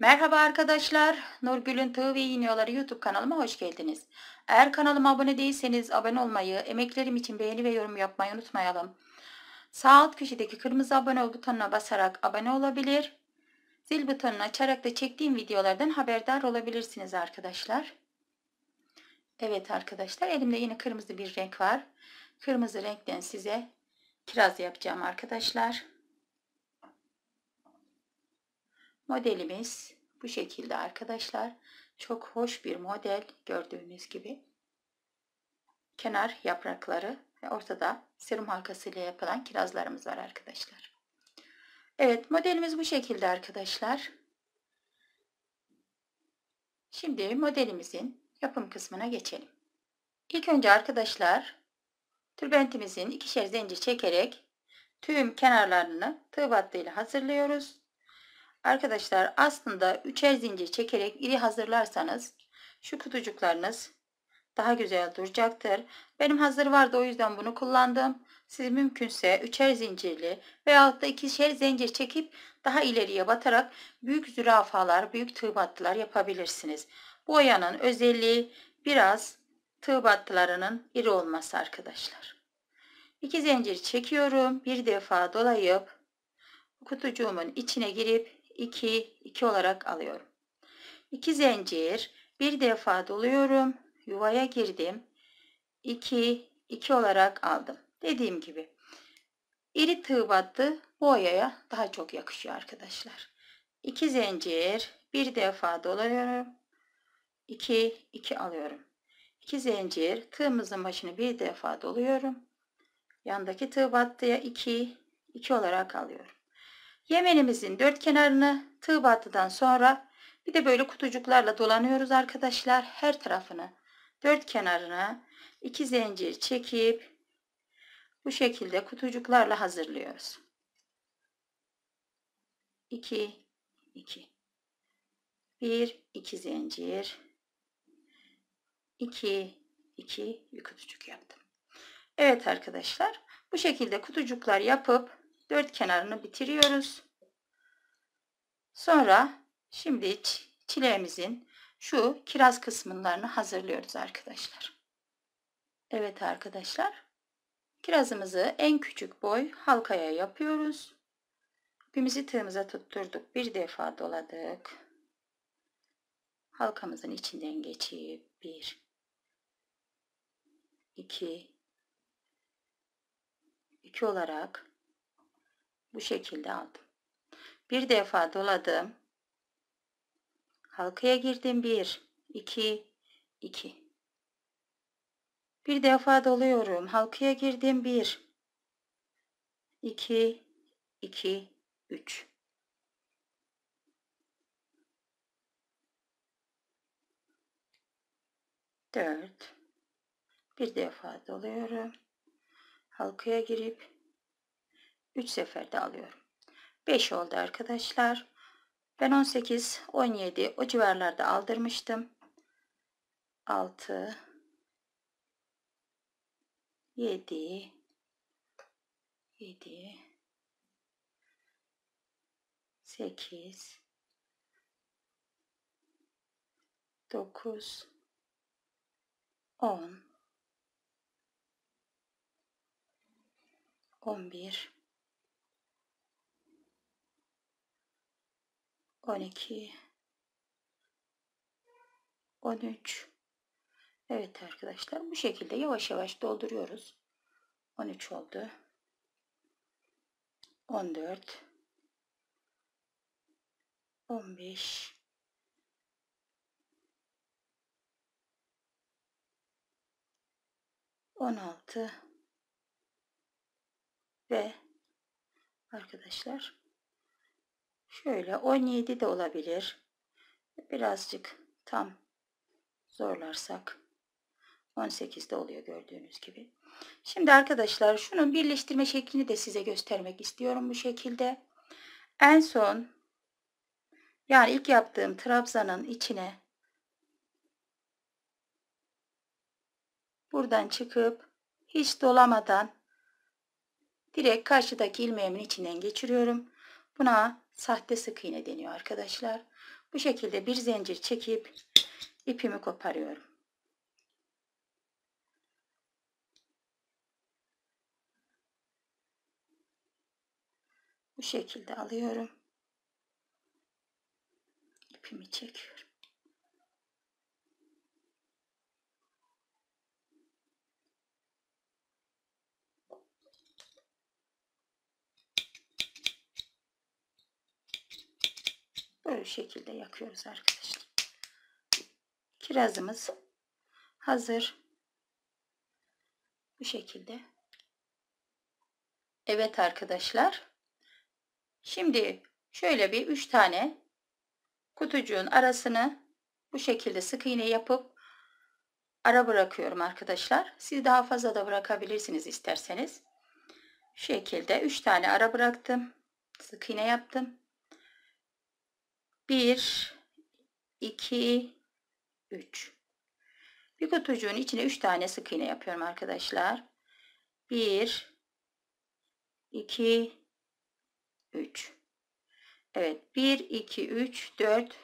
Merhaba arkadaşlar, Nurgül'ün Tığ ve İğniyorları YouTube kanalıma hoş geldiniz. Eğer kanalıma abone değilseniz abone olmayı, emeklerim için beğeni ve yorum yapmayı unutmayalım. Sağ alt köşedeki kırmızı abone ol butonuna basarak abone olabilir. Zil butonunu açarak da çektiğim videolardan haberdar olabilirsiniz arkadaşlar. Evet arkadaşlar elimde yine kırmızı bir renk var. Kırmızı renkten size kiraz yapacağım arkadaşlar. Modelimiz bu şekilde arkadaşlar. Çok hoş bir model gördüğünüz gibi. Kenar yaprakları ve ortada serum halkasıyla yapılan kirazlarımız var arkadaşlar. Evet modelimiz bu şekilde arkadaşlar. Şimdi modelimizin yapım kısmına geçelim. İlk önce arkadaşlar türbentimizin ikişer zincir çekerek tüm kenarlarını tığ ile hazırlıyoruz. Arkadaşlar aslında üçer zincir çekerek iri hazırlarsanız şu kutucuklarınız daha güzel duracaktır. Benim hazır vardı o yüzden bunu kullandım. Siz mümkünse üçer zincirli veyahut da ikişer zincir çekip daha ileriye batarak büyük zürafalar, büyük tığbatlılar yapabilirsiniz. Bu oyanın özelliği biraz tığbatlılarının iri olması arkadaşlar. İki zincir çekiyorum. Bir defa dolayıp kutucuğumun içine girip 2, 2 olarak alıyorum. 2 zincir, bir defa doluyorum, yuvaya girdim. 2, 2 olarak aldım. Dediğim gibi iri tığ battı bu oyaya daha çok yakışıyor arkadaşlar. 2 zincir, bir defa doluyorum. 2, 2 alıyorum. 2 zincir, tığımızın başını bir defa doluyorum. Yandaki tığ battıya 2, 2 olarak alıyorum. Yemenimizin dört kenarını tığ battıdan sonra bir de böyle kutucuklarla dolanıyoruz arkadaşlar. Her tarafını dört kenarına iki zincir çekip bu şekilde kutucuklarla hazırlıyoruz. 2 2 1 2 zincir 2 2 bir kutucuk yaptım. Evet arkadaşlar bu şekilde kutucuklar yapıp dört kenarını bitiriyoruz. Sonra şimdi çileğimizin şu kiraz kısımlarını hazırlıyoruz arkadaşlar. Evet arkadaşlar. Kirazımızı en küçük boy halkaya yapıyoruz. İpimizi tığımıza tutturduk. Bir defa doladık. Halkamızın içinden geçip bir, iki, iki olarak bu şekilde aldım. Bir defa doladım. Halkaya girdim. 1, 2, 2. Bir defa doluyorum. Halkaya girdim. 1, 2, 2, 3. Dört. Bir defa doluyorum. Halkaya girip 3 seferde alıyorum. 5 oldu arkadaşlar. Ben 18, 17 o civarlarda aldırmıştım. 6 7 7 8 9 10 11 12 13 Evet arkadaşlar bu şekilde yavaş yavaş dolduruyoruz. 13 oldu. 14 15 16 ve arkadaşlar Şöyle 17 de olabilir. Birazcık tam zorlarsak 18 de oluyor gördüğünüz gibi. Şimdi arkadaşlar şunun birleştirme şeklini de size göstermek istiyorum bu şekilde. En son yani ilk yaptığım trabzanın içine buradan çıkıp hiç dolamadan direkt karşıdaki ilmeğimin içinden geçiriyorum. Buna Sahte sık iğne deniyor arkadaşlar. Bu şekilde bir zincir çekip ipimi koparıyorum. Bu şekilde alıyorum. İpimi çekiyorum. Böyle şekilde yakıyoruz arkadaşlar. Kirazımız hazır. Bu şekilde. Evet arkadaşlar. Şimdi şöyle bir 3 tane kutucuğun arasını bu şekilde sık iğne yapıp ara bırakıyorum arkadaşlar. Siz daha fazla da bırakabilirsiniz isterseniz. Şu şekilde 3 tane ara bıraktım. Sık iğne yaptım. 1 2 3 bir kutucuğun içine 3 tane sık iğne yapıyorum arkadaşlar 1 2 3 Evet 1 2 3 4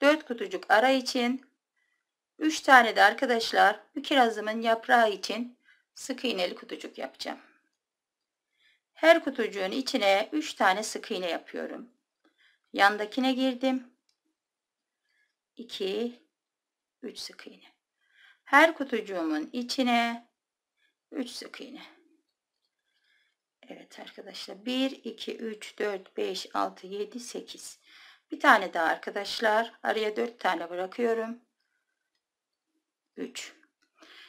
4 kutucuk ara için 3 tane de arkadaşlar bu kirazımın yaprağı için sık iğneli kutucuk yapacağım her kutucuğun içine 3 tane sık iğne yapıyorum Yandakine girdim. 2 3 sık iğne. Her kutucuğumun içine 3 sık iğne. Evet arkadaşlar 1 2 3 4 5 6 7 8. Bir tane daha arkadaşlar. Araya 4 tane bırakıyorum. 3.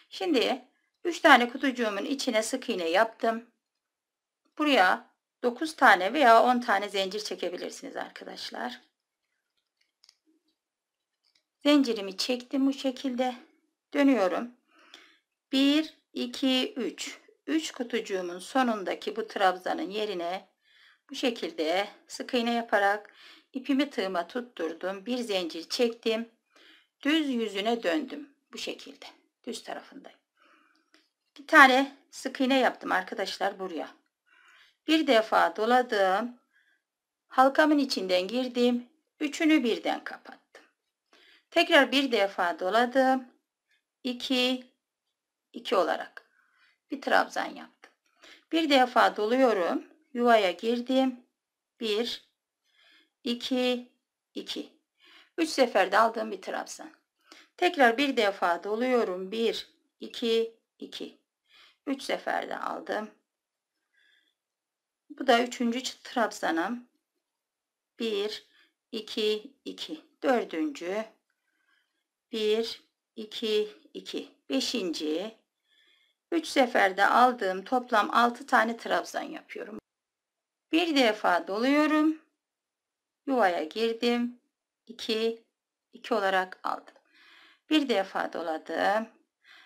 Şimdi 3 tane kutucuğumun içine sık iğne yaptım. Buraya 9 tane veya 10 tane zincir çekebilirsiniz arkadaşlar. Zincirimi çektim bu şekilde. Dönüyorum. 1, 2, 3. 3 kutucuğumun sonundaki bu trabzanın yerine bu şekilde sık iğne yaparak ipimi tığıma tutturdum. Bir zincir çektim. Düz yüzüne döndüm. Bu şekilde. Düz tarafındayım. Bir tane sık iğne yaptım arkadaşlar buraya. Bir defa doladım. Halkamın içinden girdim. Üçünü birden kapattım. Tekrar bir defa doladım. İki, iki olarak bir trabzan yaptım. Bir defa doluyorum. Yuvaya girdim. Bir, iki, iki. Üç seferde aldığım bir trabzan. Tekrar bir defa doluyorum. Bir, iki, iki. Üç seferde aldım. Bu da üçüncü trabzanım. 1, 2, 2. Dördüncü. 1, 2, 2. Beşinci. Üç seferde aldığım toplam altı tane trabzan yapıyorum. Bir defa doluyorum. Yuvaya girdim. 2, 2 olarak aldım. Bir defa doladım.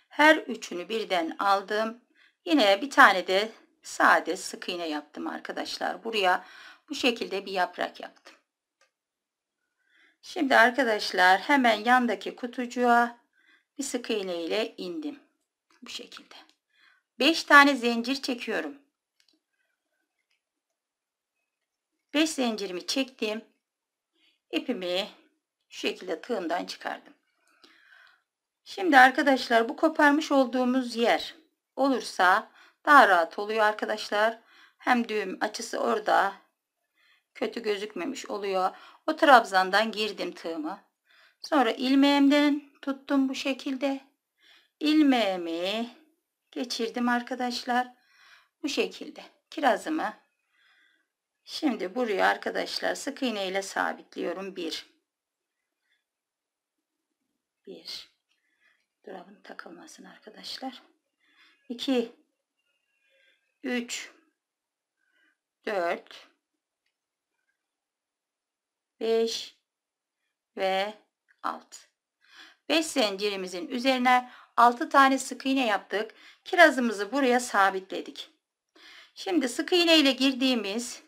Her üçünü birden aldım. Yine bir tane de sade sık iğne yaptım arkadaşlar. Buraya bu şekilde bir yaprak yaptım. Şimdi arkadaşlar hemen yandaki kutucuğa bir sık iğne ile indim. Bu şekilde. 5 tane zincir çekiyorum. 5 zincirimi çektim. ipimi şu şekilde tığımdan çıkardım. Şimdi arkadaşlar bu koparmış olduğumuz yer olursa daha rahat oluyor arkadaşlar. Hem düğüm açısı orada kötü gözükmemiş oluyor. O trabzandan girdim tığımı. Sonra ilmeğimden tuttum bu şekilde. İlmeğimi geçirdim arkadaşlar. Bu şekilde kirazımı şimdi buraya arkadaşlar sık iğne ile sabitliyorum. Bir, bir. Durabın takılmasın arkadaşlar. İki. 3 4 5 ve 6 5 zincirimizin üzerine 6 tane sık iğne yaptık kirazımızı buraya sabitledik şimdi sık iğne ile girdiğimiz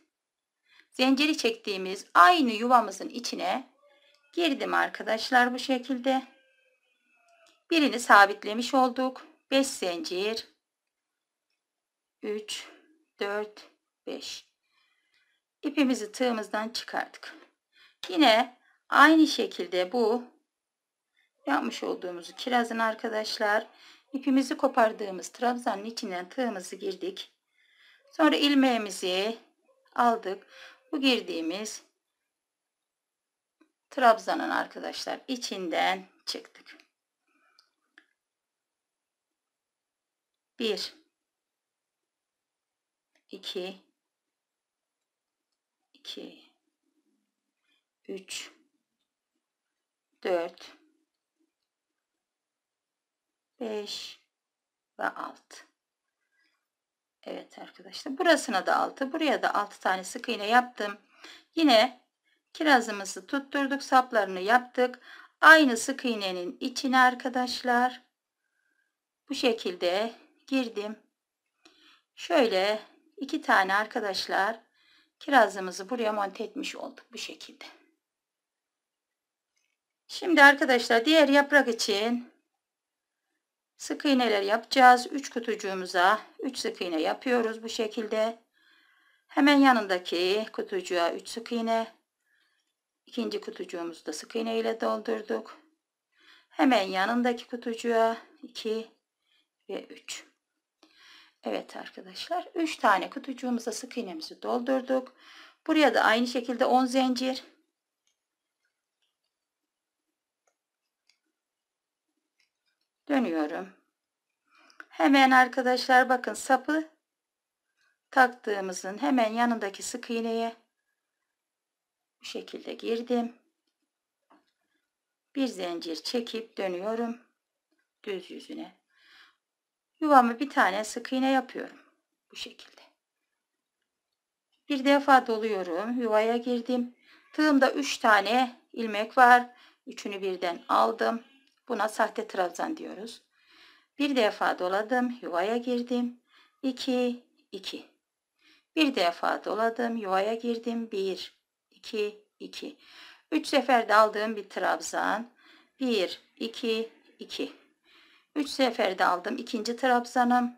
zinciri çektiğimiz aynı yuvamızın içine girdim arkadaşlar bu şekilde birini sabitlemiş olduk 5 zincir 3, 4, 5. İpimizi tığımızdan çıkarttık. Yine aynı şekilde bu yapmış olduğumuzu kirazın arkadaşlar ipimizi kopardığımız trabzanın içinden tığımızı girdik. Sonra ilmeğimizi aldık. Bu girdiğimiz trabzanın arkadaşlar içinden çıktık. 1 2 2 3 4 5 ve 6 Evet arkadaşlar burasına da 6 buraya da 6 tane sık iğne yaptım yine kirazımızı tutturduk saplarını yaptık aynı sık iğnenin içine arkadaşlar bu şekilde girdim şöyle iki tane arkadaşlar kirazımızı buraya monte etmiş olduk bu şekilde. Şimdi arkadaşlar diğer yaprak için sık iğneler yapacağız. 3 kutucuğumuza 3 sık iğne yapıyoruz bu şekilde. Hemen yanındaki kutucuğa 3 sık iğne. İkinci kutucuğumuzu da sık iğne ile doldurduk. Hemen yanındaki kutucuğa 2 ve 3. Evet arkadaşlar 3 tane kutucuğumuza sık iğnemizi doldurduk. Buraya da aynı şekilde 10 zincir. Dönüyorum. Hemen arkadaşlar bakın sapı taktığımızın hemen yanındaki sık iğneye bu şekilde girdim. Bir zincir çekip dönüyorum düz yüzüne Yuvamı bir tane sık iğne yapıyorum. Bu şekilde. Bir defa doluyorum. Yuvaya girdim. Tığımda 3 tane ilmek var. Üçünü birden aldım. Buna sahte trabzan diyoruz. Bir defa doladım. Yuvaya girdim. 2, 2. Bir defa doladım. Yuvaya girdim. 1, 2, 2. 3 sefer daldığım bir trabzan. 1, 2, 2. 3 seferde aldım. ikinci trabzanım.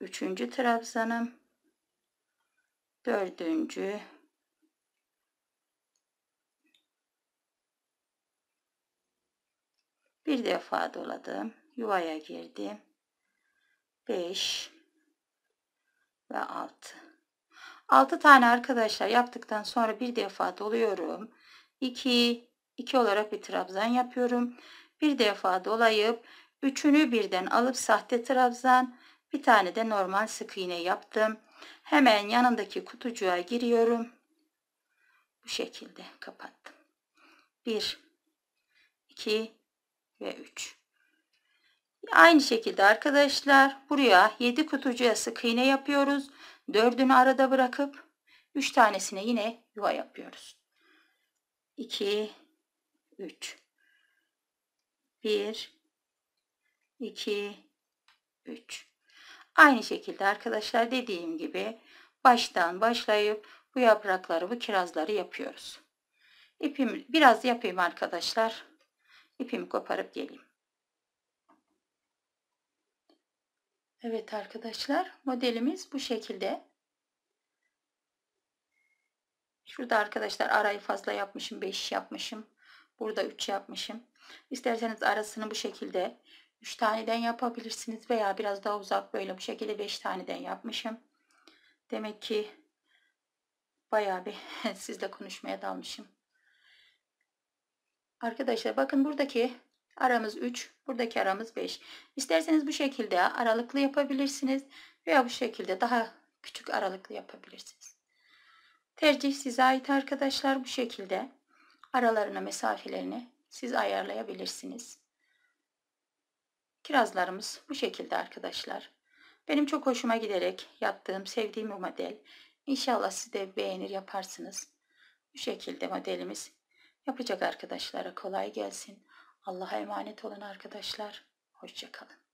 Üçüncü trabzanım. Dördüncü. Bir defa doladım. Yuvaya girdim. 5 ve 6. 6 tane arkadaşlar yaptıktan sonra bir defa doluyorum. 2 2 olarak bir trabzan yapıyorum bir defa dolayıp üçünü birden alıp sahte trabzan bir tane de normal sık iğne yaptım. Hemen yanındaki kutucuğa giriyorum. Bu şekilde kapattım. 1 2 ve 3 Aynı şekilde arkadaşlar buraya 7 kutucuğa sık iğne yapıyoruz. 4'ünü arada bırakıp 3 tanesine yine yuva yapıyoruz. 2 3 1 2 3 Aynı şekilde arkadaşlar dediğim gibi baştan başlayıp bu yaprakları bu kirazları yapıyoruz. İpimi biraz yapayım arkadaşlar. İpimi koparıp geleyim. Evet arkadaşlar modelimiz bu şekilde. Şurada arkadaşlar arayı fazla yapmışım. 5 yapmışım. Burada 3 yapmışım. İsterseniz arasını bu şekilde 3 taneden yapabilirsiniz veya biraz daha uzak böyle bu şekilde 5 taneden yapmışım. Demek ki bayağı bir sizle konuşmaya dalmışım. Arkadaşlar bakın buradaki aramız 3, buradaki aramız 5. İsterseniz bu şekilde aralıklı yapabilirsiniz veya bu şekilde daha küçük aralıklı yapabilirsiniz. Tercih size ait arkadaşlar bu şekilde aralarına mesafelerini siz ayarlayabilirsiniz. Kirazlarımız bu şekilde arkadaşlar. Benim çok hoşuma giderek yaptığım, sevdiğim bu model. İnşallah siz de beğenir yaparsınız. Bu şekilde modelimiz yapacak arkadaşlara kolay gelsin. Allah'a emanet olun arkadaşlar. Hoşçakalın.